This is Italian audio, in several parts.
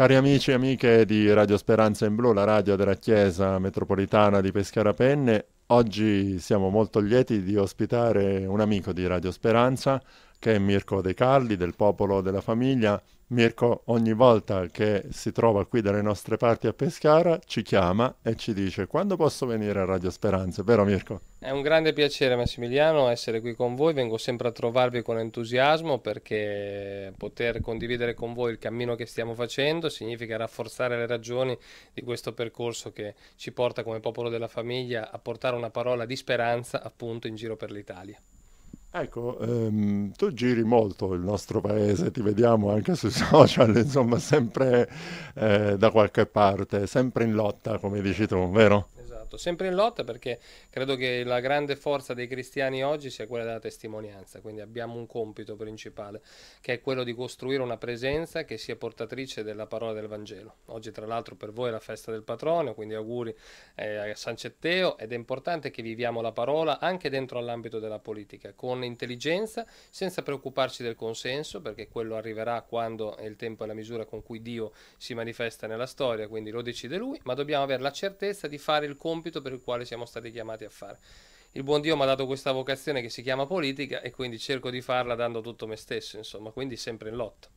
Cari amici e amiche di Radio Speranza in Blu, la radio della Chiesa Metropolitana di Pescara Penne, oggi siamo molto lieti di ospitare un amico di Radio Speranza che è Mirko De Calli del Popolo della Famiglia Mirko ogni volta che si trova qui dalle nostre parti a Pescara ci chiama e ci dice quando posso venire a Radio Speranza, vero Mirko? È un grande piacere Massimiliano essere qui con voi, vengo sempre a trovarvi con entusiasmo perché poter condividere con voi il cammino che stiamo facendo significa rafforzare le ragioni di questo percorso che ci porta come popolo della famiglia a portare una parola di speranza appunto in giro per l'Italia. Ecco, ehm, tu giri molto il nostro paese, ti vediamo anche sui social, insomma, sempre eh, da qualche parte, sempre in lotta, come dici tu, vero? fatto, sempre in lotta perché credo che la grande forza dei cristiani oggi sia quella della testimonianza, quindi abbiamo un compito principale che è quello di costruire una presenza che sia portatrice della parola del Vangelo. Oggi tra l'altro per voi è la festa del patrono, quindi auguri eh, a San Cetteo ed è importante che viviamo la parola anche dentro all'ambito della politica, con intelligenza, senza preoccuparci del consenso, perché quello arriverà quando è il tempo e la misura con cui Dio si manifesta nella storia, quindi lo decide lui, ma dobbiamo avere la certezza di fare il compito compito per il quale siamo stati chiamati a fare. Il buon Dio mi ha dato questa vocazione che si chiama politica e quindi cerco di farla dando tutto me stesso, insomma, quindi sempre in lotta.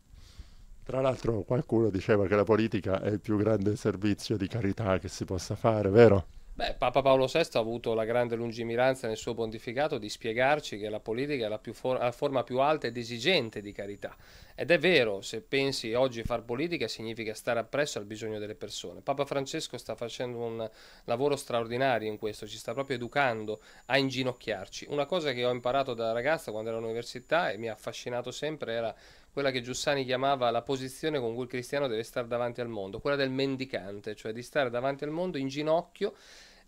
Tra l'altro qualcuno diceva che la politica è il più grande servizio di carità che si possa fare, vero? Beh, Papa Paolo VI ha avuto la grande lungimiranza nel suo pontificato di spiegarci che la politica è la, for la, forma più alta ed esigente di carità. Ed è vero, se pensi oggi far politica significa stare appresso al bisogno delle persone. Papa Francesco sta facendo un lavoro straordinario in questo, ci sta proprio educando a inginocchiarci. Una cosa che ho imparato da ragazza quando ero all'università e mi ha affascinato sempre era quella che Giussani chiamava la posizione con cui il cristiano deve stare davanti al mondo, quella del mendicante, cioè di stare davanti al mondo in ginocchio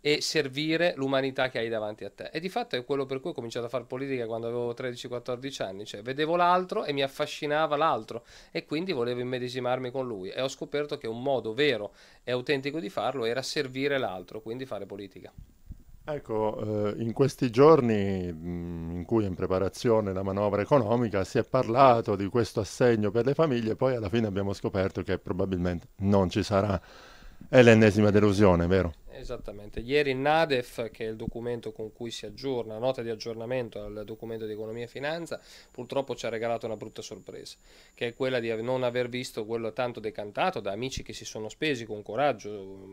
e servire l'umanità che hai davanti a te. E di fatto è quello per cui ho cominciato a fare politica quando avevo 13-14 anni, cioè vedevo l'altro e mi affascinava l'altro e quindi volevo immedesimarmi con lui e ho scoperto che un modo vero e autentico di farlo era servire l'altro, quindi fare politica. Ecco, eh, in questi giorni mm, in cui è in preparazione la manovra economica si è parlato di questo assegno per le famiglie, poi alla fine abbiamo scoperto che probabilmente non ci sarà. È l'ennesima delusione, vero? Esattamente. Ieri il NADEF, che è il documento con cui si aggiorna, la nota di aggiornamento al documento di economia e finanza, purtroppo ci ha regalato una brutta sorpresa, che è quella di non aver visto quello tanto decantato da amici che si sono spesi con coraggio.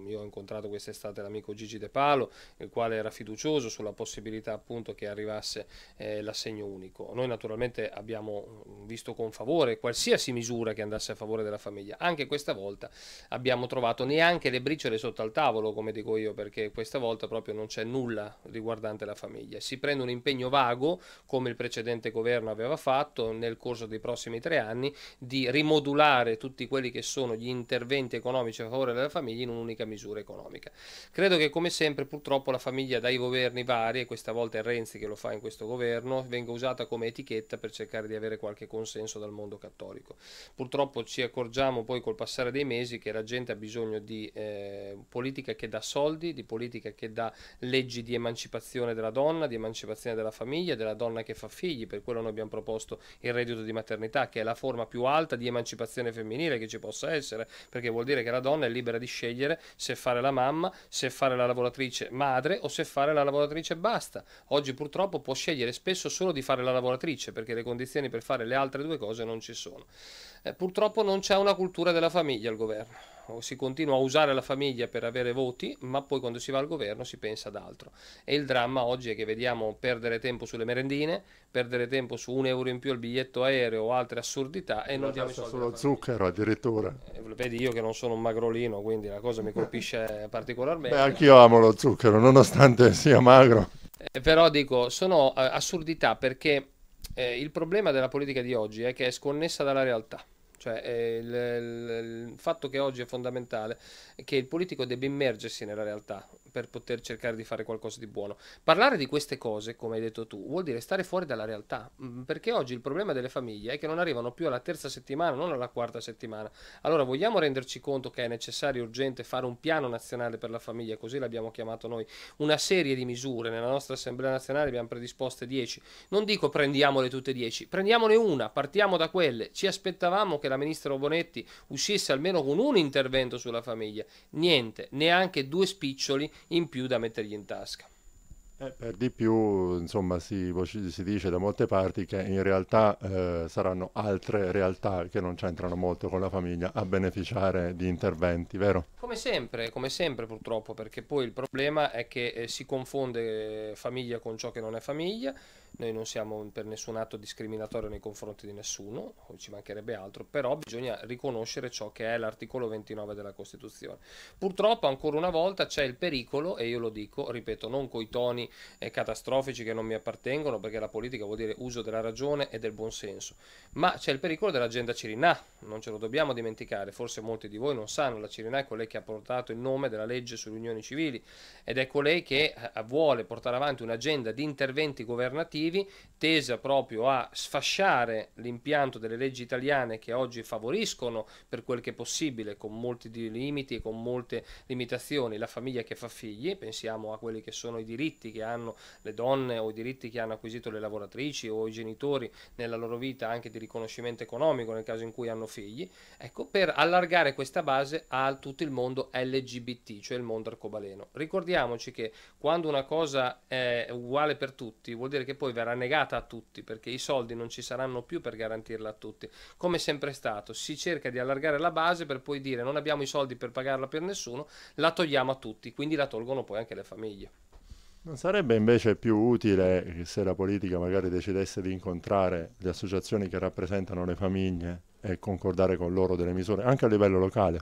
Io ho incontrato quest'estate l'amico Gigi De Palo, il quale era fiducioso sulla possibilità appunto che arrivasse eh, l'assegno unico. Noi naturalmente abbiamo visto con favore qualsiasi misura che andasse a favore della famiglia. Anche questa volta abbiamo trovato neanche le briciole sotto al tavolo, come dico dico io perché questa volta proprio non c'è nulla riguardante la famiglia. Si prende un impegno vago, come il precedente governo aveva fatto nel corso dei prossimi tre anni, di rimodulare tutti quelli che sono gli interventi economici a favore della famiglia in un'unica misura economica. Credo che come sempre purtroppo la famiglia dai governi vari, e questa volta è Renzi che lo fa in questo governo, venga usata come etichetta per cercare di avere qualche consenso dal mondo cattolico. Purtroppo ci accorgiamo poi col passare dei mesi che la gente ha bisogno di eh, politica che da solo soldi, di politica che dà leggi di emancipazione della donna, di emancipazione della famiglia, della donna che fa figli, per quello noi abbiamo proposto il reddito di maternità, che è la forma più alta di emancipazione femminile che ci possa essere, perché vuol dire che la donna è libera di scegliere se fare la mamma, se fare la lavoratrice madre o se fare la lavoratrice basta. Oggi purtroppo può scegliere spesso solo di fare la lavoratrice, perché le condizioni per fare le altre due cose non ci sono. Eh, purtroppo non c'è una cultura della famiglia al governo o si continua a usare la famiglia per avere voti, ma poi quando si va al governo si pensa ad altro. E il dramma oggi è che vediamo perdere tempo sulle merendine, perdere tempo su un euro in più al biglietto aereo o altre assurdità e la non diamo soldi. Solo zucchero addirittura. Eh, vedi io che non sono un magrolino, quindi la cosa mi colpisce particolarmente. Beh, anch'io amo lo zucchero, nonostante sia magro. Eh, però dico, sono eh, assurdità perché eh, il problema della politica di oggi è che è sconnessa dalla realtà cioè, eh, il, il, fatto che oggi è fondamentale è che il politico debba immergersi nella realtà per poter cercare di fare qualcosa di buono. Parlare di queste cose, come hai detto tu, vuol dire stare fuori dalla realtà, mm, perché oggi il problema delle famiglie è che non arrivano più alla terza settimana, non alla quarta settimana. Allora vogliamo renderci conto che è necessario e urgente fare un piano nazionale per la famiglia, così l'abbiamo chiamato noi, una serie di misure. Nella nostra Assemblea nazionale abbiamo predisposte 10. Non dico prendiamole tutte 10, prendiamone una, partiamo da quelle. Ci aspettavamo che la la ministra Bonetti uscisse almeno con un intervento sulla famiglia. Niente, neanche due spiccioli in più da mettergli in tasca. Eh, per di più, insomma, si, si, dice da molte parti che in realtà eh, saranno altre realtà che non c'entrano molto con la famiglia a beneficiare di interventi, vero? Come sempre, come sempre purtroppo, perché poi il problema è che eh, si confonde eh, famiglia con ciò che non è famiglia noi non siamo per nessun atto discriminatorio nei confronti di nessuno, ci mancherebbe altro, però bisogna riconoscere ciò che è l'articolo 29 della Costituzione. Purtroppo ancora una volta c'è il pericolo, e io lo dico, ripeto, non coi toni eh, catastrofici che non mi appartengono, perché la politica vuol dire uso della ragione e del buonsenso, ma c'è il pericolo dell'agenda Cirinà, non ce lo dobbiamo dimenticare, forse molti di voi non sanno, la Cirinà è colei che ha portato il nome della legge sulle unioni civili ed è colei che eh, vuole portare avanti un'agenda di interventi governativi legislativi tesa proprio a sfasciare l'impianto delle leggi italiane che oggi favoriscono per quel che è possibile, con molti limiti e con molte limitazioni, la famiglia che fa figli, pensiamo a quelli che sono i diritti che hanno le donne o i diritti che hanno acquisito le lavoratrici o i genitori nella loro vita anche di riconoscimento economico nel caso in cui hanno figli, ecco, per allargare questa base a tutto il mondo LGBT, cioè il mondo arcobaleno. Ricordiamoci che quando una cosa è uguale per tutti, vuol dire che poi poi verrà negata a tutti perché i soldi non ci saranno più per garantirla a tutti. Come sempre è stato, si cerca di allargare la base per poi dire non abbiamo i soldi per pagarla per nessuno, la togliamo a tutti, quindi la tolgono poi anche le famiglie. Non sarebbe invece più utile se la politica magari decidesse di incontrare le associazioni che rappresentano le famiglie e concordare con loro delle misure, anche a livello locale?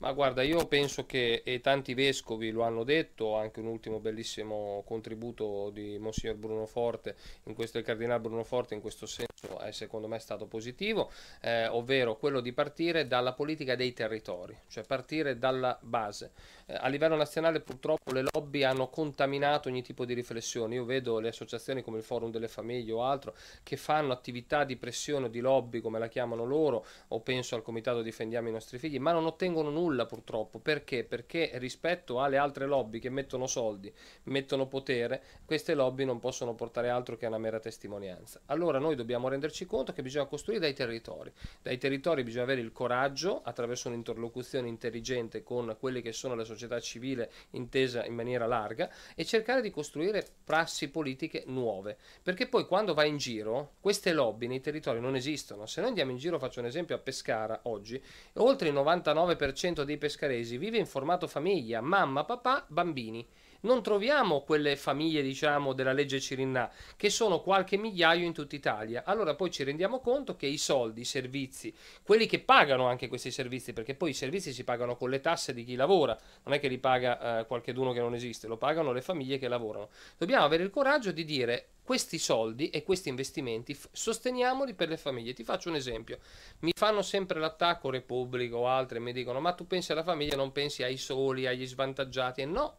Ma guarda, io penso che, e tanti vescovi lo hanno detto, anche un ultimo bellissimo contributo di Monsignor Bruno Forte, in questo, il Cardinale Bruno Forte in questo senso è eh, secondo me stato positivo, eh, ovvero quello di partire dalla politica dei territori, cioè partire dalla base. Eh, a livello nazionale purtroppo le lobby hanno contaminato ogni tipo di riflessione, io vedo le associazioni come il Forum delle Famiglie o altro che fanno attività di pressione, di lobby come la chiamano loro, o penso al Comitato Difendiamo i nostri figli, ma non ottengono nulla nulla purtroppo. Perché? Perché rispetto alle altre lobby che mettono soldi, mettono potere, queste lobby non possono portare altro che una mera testimonianza. Allora noi dobbiamo renderci conto che bisogna costruire dai territori. Dai territori bisogna avere il coraggio, attraverso un'interlocuzione intelligente con quelle che sono la società civile intesa in maniera larga, e cercare di costruire prassi politiche nuove. Perché poi quando vai in giro, queste lobby nei territori non esistono. Se noi andiamo in giro, faccio un esempio a Pescara oggi, oltre il 99% dei pescaresi vive in formato famiglia, mamma, papà, bambini non troviamo quelle famiglie, diciamo, della legge Cirinna, che sono qualche migliaio in tutta Italia. Allora poi ci rendiamo conto che i soldi, i servizi, quelli che pagano anche questi servizi, perché poi i servizi si pagano con le tasse di chi lavora, non è che li paga eh, qualcheduno che non esiste, lo pagano le famiglie che lavorano. Dobbiamo avere il coraggio di dire questi soldi e questi investimenti sosteniamoli per le famiglie. Ti faccio un esempio. Mi fanno sempre l'attacco Repubblico o altre, mi dicono "Ma tu pensi alla famiglia, non pensi ai soli, agli svantaggiati?" E no,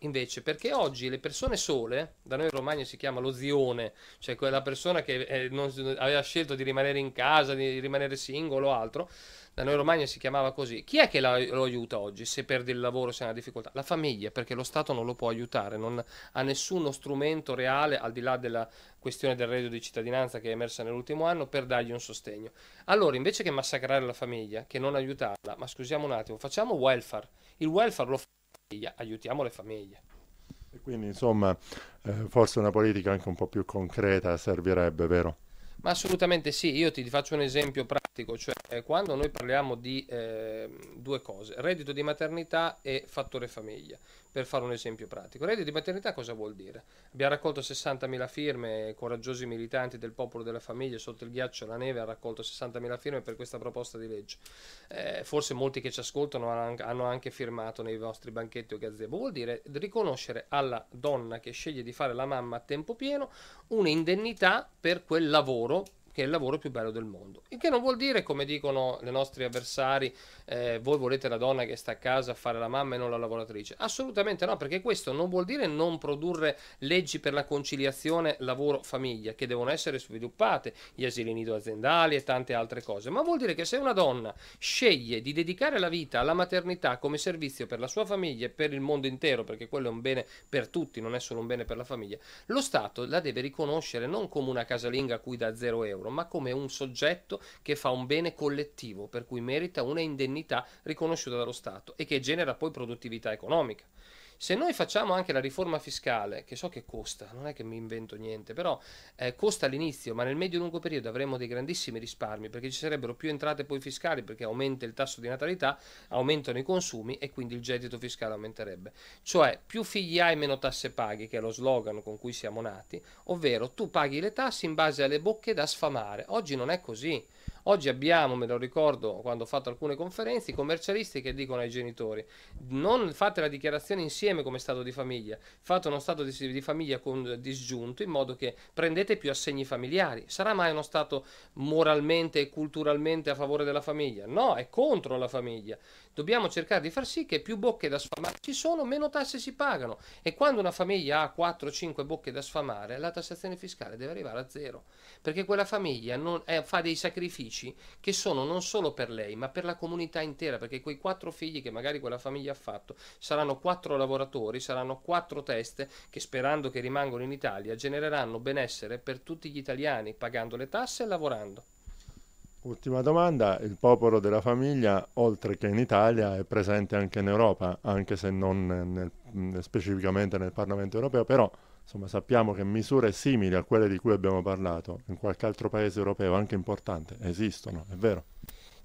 invece? Perché oggi le persone sole, da noi in Romagna si chiama lo zione, cioè quella persona che eh, non, aveva scelto di rimanere in casa, di rimanere singolo o altro, da noi in Romagna si chiamava così. Chi è che la, lo aiuta oggi se perde il lavoro, se ha una difficoltà? La famiglia, perché lo Stato non lo può aiutare, non ha nessuno strumento reale, al di là della questione del reddito di cittadinanza che è emersa nell'ultimo anno, per dargli un sostegno. Allora, invece che massacrare la famiglia, che non aiutarla, ma scusiamo un attimo, facciamo welfare. Il welfare lo fa aiutiamo le famiglie. E quindi insomma eh, forse una politica anche un po' più concreta servirebbe, vero? Ma assolutamente sì, io ti faccio un esempio pratico didattico, cioè eh, quando noi parliamo di eh, due cose, reddito di maternità e fattore famiglia, per fare un esempio pratico. Reddito di maternità cosa vuol dire? Abbiamo raccolto 60.000 firme, coraggiosi militanti del popolo della famiglia sotto il ghiaccio e la neve hanno raccolto 60.000 firme per questa proposta di legge. Eh, forse molti che ci ascoltano hanno anche firmato nei vostri banchetti o gazebo. Vuol dire riconoscere alla donna che sceglie di fare la mamma a tempo pieno un'indennità per quel lavoro che è il lavoro più bello del mondo. Il che non vuol dire, come dicono i nostri avversari, eh, voi volete la donna che sta a casa a fare la mamma e non la lavoratrice. Assolutamente no, perché questo non vuol dire non produrre leggi per la conciliazione lavoro-famiglia, che devono essere sviluppate, gli asili nido aziendali e tante altre cose, ma vuol dire che se una donna sceglie di dedicare la vita alla maternità come servizio per la sua famiglia e per il mondo intero, perché quello è un bene per tutti, non è solo un bene per la famiglia, lo Stato la deve riconoscere non come una casalinga a cui da 0 euro, loro, ma come un soggetto che fa un bene collettivo, per cui merita una indennità riconosciuta dallo Stato e che genera poi produttività economica. Se noi facciamo anche la riforma fiscale, che so che costa, non è che mi invento niente, però eh, costa all'inizio, ma nel medio e lungo periodo avremo dei grandissimi risparmi perché ci sarebbero più entrate poi fiscali perché aumenta il tasso di natalità, aumentano i consumi e quindi il gettito fiscale aumenterebbe. Cioè più figli hai meno tasse paghi, che è lo slogan con cui siamo nati, ovvero tu paghi le tasse in base alle bocche da sfamare. Oggi non è così. Oggi abbiamo, me lo ricordo quando ho fatto alcune conferenze, i commercialisti che dicono ai genitori non fate la dichiarazione insieme come stato di famiglia, fate uno stato di, di famiglia con, disgiunto in modo che prendete più assegni familiari. Sarà mai uno stato moralmente e culturalmente a favore della famiglia? No, è contro la famiglia. Dobbiamo cercare di far sì che più bocche da sfamare ci sono, meno tasse si pagano. E quando una famiglia ha 4-5 bocche da sfamare, la tassazione fiscale deve arrivare a zero, perché quella famiglia non, eh, fa dei sacrifici sacrifici che sono non solo per lei, ma per la comunità intera, perché quei quattro figli che magari quella famiglia ha fatto saranno quattro lavoratori, saranno quattro teste che sperando che rimangano in Italia genereranno benessere per tutti gli italiani, pagando le tasse e lavorando. Ultima domanda, il popolo della famiglia, oltre che in Italia, è presente anche in Europa, anche se non nel, specificamente nel Parlamento europeo, però insomma, sappiamo che misure simili a quelle di cui abbiamo parlato in qualche altro paese europeo, anche importante, esistono, è vero.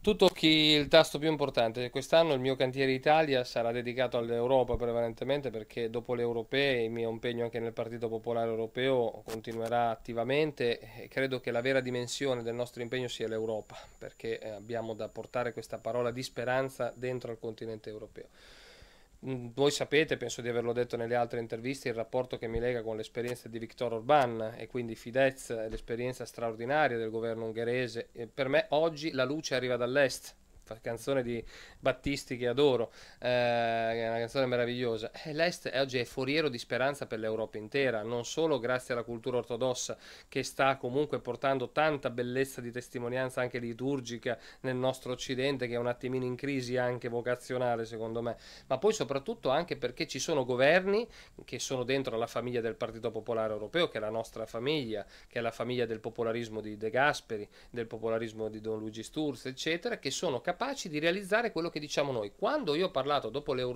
Tu tocchi il tasto più importante. Quest'anno il mio cantiere Italia sarà dedicato all'Europa prevalentemente perché dopo le europee il mio impegno anche nel Partito Popolare Europeo continuerà attivamente e credo che la vera dimensione del nostro impegno sia l'Europa perché eh, abbiamo da portare questa parola di speranza dentro al continente europeo. Mm, voi sapete, penso di averlo detto nelle altre interviste, il rapporto che mi lega con l'esperienza di Viktor Orban e quindi Fidesz, l'esperienza straordinaria del governo ungherese. Per me oggi la luce arriva dall'est, canzone di Battisti che adoro, eh, è una canzone meravigliosa. Eh, L'Est oggi è foriero di speranza per l'Europa intera, non solo grazie alla cultura ortodossa che sta comunque portando tanta bellezza di testimonianza anche liturgica nel nostro Occidente che è un attimino in crisi anche vocazionale secondo me, ma poi soprattutto anche perché ci sono governi che sono dentro la famiglia del Partito Popolare Europeo, che è la nostra famiglia, che è la famiglia del popolarismo di De Gasperi, del popolarismo di Don Luigi Sturz, eccetera, che sono capaci capaci di realizzare quello che diciamo noi. Quando io ho parlato dopo le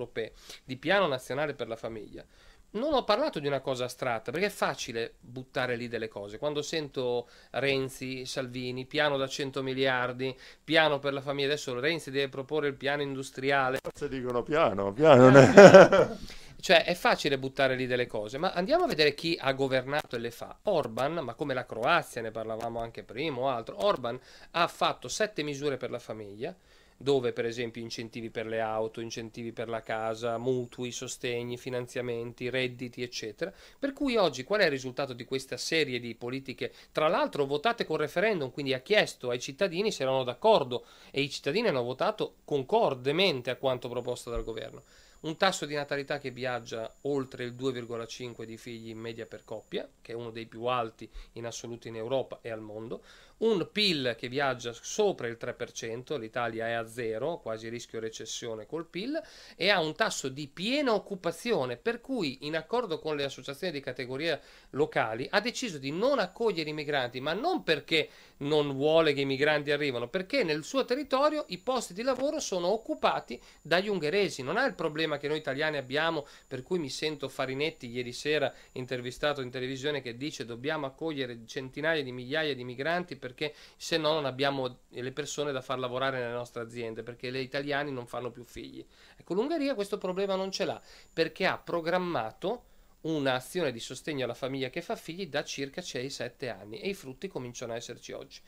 di piano nazionale per la famiglia, non ho parlato di una cosa astratta, perché è facile buttare lì delle cose. Quando sento Renzi, Salvini, piano da 100 miliardi, piano per la famiglia, adesso Renzi deve proporre il piano industriale. Forse dicono piano, piano. piano. Cioè è facile buttare lì delle cose, ma andiamo a vedere chi ha governato e le fa. Orban, ma come la Croazia, ne parlavamo anche prima o altro, Orban ha fatto sette misure per la famiglia, dove per esempio incentivi per le auto, incentivi per la casa, mutui, sostegni, finanziamenti, redditi, eccetera. Per cui oggi qual è il risultato di questa serie di politiche, tra l'altro votate con referendum, quindi ha chiesto ai cittadini se erano d'accordo e i cittadini hanno votato concordemente a quanto proposto dal governo. Un tasso di natalità che viaggia oltre il 2,5 di figli in media per coppia, che è uno dei più alti in assoluto in Europa e al mondo, un PIL che viaggia sopra il 3%, l'Italia è a zero, quasi rischio recessione col PIL, e ha un tasso di piena occupazione, per cui in accordo con le associazioni di categoria locali ha deciso di non accogliere i migranti, ma non perché non vuole che i migranti arrivino, perché nel suo territorio i posti di lavoro sono occupati dagli ungheresi, non è il problema che noi italiani abbiamo, per cui mi sento Farinetti ieri sera intervistato in televisione che dice dobbiamo accogliere centinaia di migliaia di migranti perché se no non abbiamo le persone da far lavorare nelle nostre aziende perché gli italiani non fanno più figli. Ecco, l'Ungheria questo problema non ce l'ha perché ha programmato un'azione di sostegno alla famiglia che fa figli da circa 6-7 anni e i frutti cominciano a esserci oggi.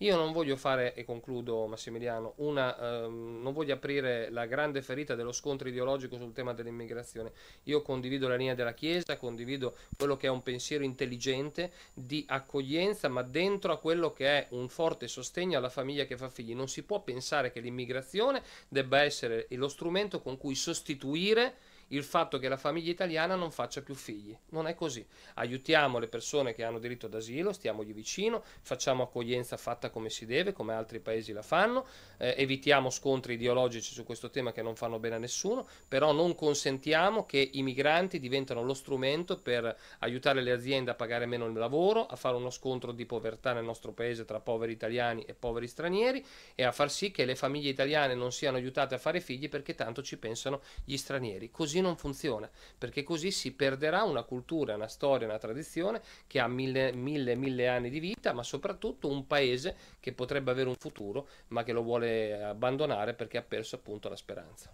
Io non voglio fare, e concludo Massimiliano, una, ehm, non voglio aprire la grande ferita dello scontro ideologico sul tema dell'immigrazione. Io condivido la linea della Chiesa, condivido quello che è un pensiero intelligente di accoglienza, ma dentro a quello che è un forte sostegno alla famiglia che fa figli. Non si può pensare che l'immigrazione debba essere lo strumento con cui sostituire il fatto che la famiglia italiana non faccia più figli. Non è così. Aiutiamo le persone che hanno diritto d'asilo, stiamogli vicino, facciamo accoglienza fatta come si deve, come altri paesi la fanno, eh, evitiamo scontri ideologici su questo tema che non fanno bene a nessuno, però non consentiamo che i migranti diventino lo strumento per aiutare le aziende a pagare meno il lavoro, a fare uno scontro di povertà nel nostro paese tra poveri italiani e poveri stranieri e a far sì che le famiglie italiane non siano aiutate a fare figli perché tanto ci pensano gli stranieri. Così così non funziona, perché così si perderà una cultura, una storia, una tradizione che ha mille, mille, mille anni di vita, ma soprattutto un paese che potrebbe avere un futuro, ma che lo vuole abbandonare perché ha perso appunto la speranza.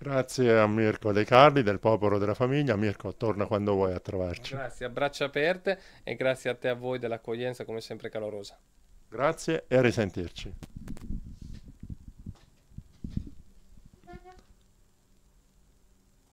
Grazie a Mirko De Carli del Popolo della Famiglia. Mirko, torna quando vuoi a trovarci. Grazie, abbraccia aperte e grazie a te a voi dell'accoglienza come sempre calorosa. Grazie e a risentirci.